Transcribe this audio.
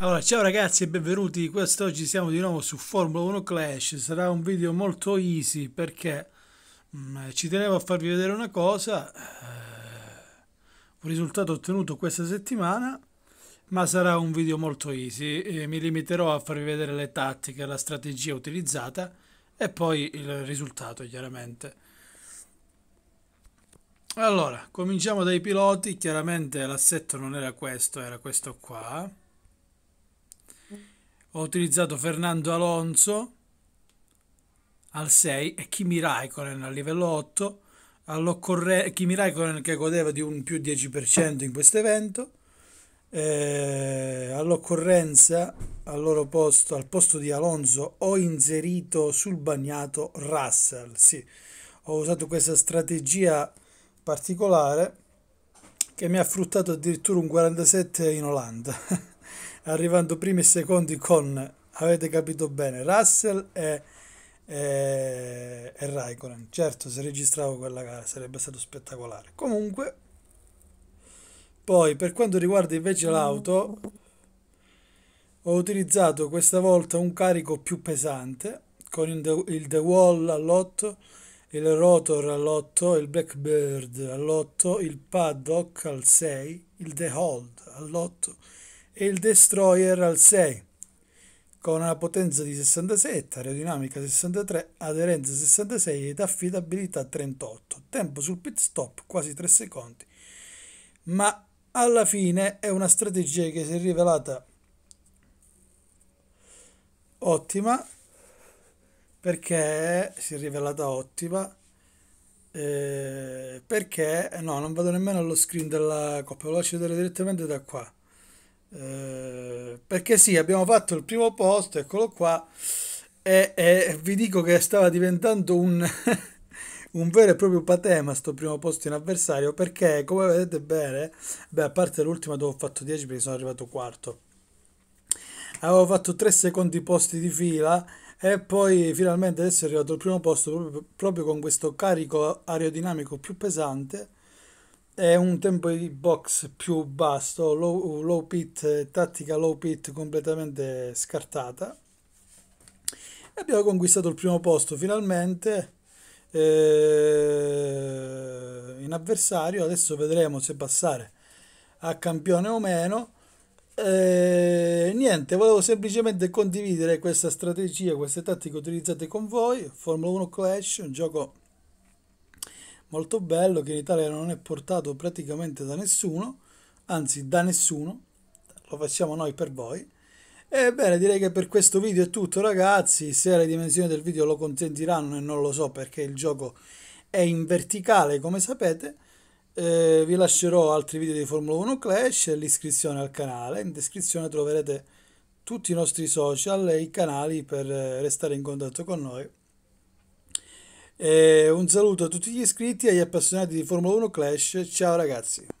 Allora, ciao ragazzi e benvenuti, quest'oggi siamo di nuovo su Formula 1 Clash, sarà un video molto easy perché mh, mm, ci tenevo a farvi vedere una cosa, eh, un risultato ottenuto questa settimana, ma sarà un video molto easy, mi limiterò a farvi vedere le tattiche, la strategia utilizzata e poi il risultato chiaramente. Allora, cominciamo dai piloti, chiaramente l'assetto non era questo, era questo qua ho utilizzato Fernando Alonso al 6 e Kimi Raikkonen al livello 8 all'occorrenza Kimi Raikkonen che godeva di un più 10% in questo evento eh, all'occorrenza al loro posto al posto di Alonso ho inserito sul bagnato Russell sì ho usato questa strategia particolare che mi ha fruttato addirittura un 47 in Olanda arrivando primi e secondi con, avete capito bene, Russell e, e, e Raikkonen. Certo, se registravo quella gara sarebbe stato spettacolare. Comunque, poi per quanto riguarda invece l'auto, ho utilizzato questa volta un carico più pesante con il The Wall all'8, il Rotor all'8, il Blackbird all'8, il Paddock al 6, il The Hold all'8 e il Destroyer al 6 con una potenza di 67, aerodinamica 63, aderenza 66 ed affidabilità 38. Tempo sul pit stop quasi 3 secondi, ma alla fine è una strategia che si è rivelata ottima perché si è rivelata ottima eh, perché no non vado nemmeno allo screen della coppia lo lascio vedere direttamente da qua eh, perché sì, abbiamo fatto il primo posto, eccolo qua, e, e vi dico che stava diventando un, un vero e proprio patema sto primo posto in avversario, perché come vedete bene, beh a parte l'ultima dove ho fatto 10 perché sono arrivato quarto, avevo fatto 3 secondi posti di fila e poi finalmente adesso è arrivato al primo posto proprio, proprio con questo carico aerodinamico più pesante è un tempo di box più basso, low, low pit, eh, tattica low pit completamente scartata. Abbiamo conquistato il primo posto finalmente eh, in avversario, adesso vedremo se passare a campione o meno. Eh, niente, volevo semplicemente condividere questa strategia, queste tattiche utilizzate con voi. Formula 1 Clash, un gioco molto bello che in Italia non è portato praticamente da nessuno, anzi da nessuno, lo facciamo noi per voi. Ebbene, direi che per questo video è tutto ragazzi, se le dimensioni del video lo consentiranno e non lo so perché il gioco è in verticale come sapete, eh, vi lascerò altri video di Formula 1 Clash e l'iscrizione al canale, in descrizione troverete tutti i nostri social e i canali per eh, restare in contatto con noi. E eh, un saluto a tutti gli iscritti e agli appassionati di Formula 1 Clash. Ciao ragazzi.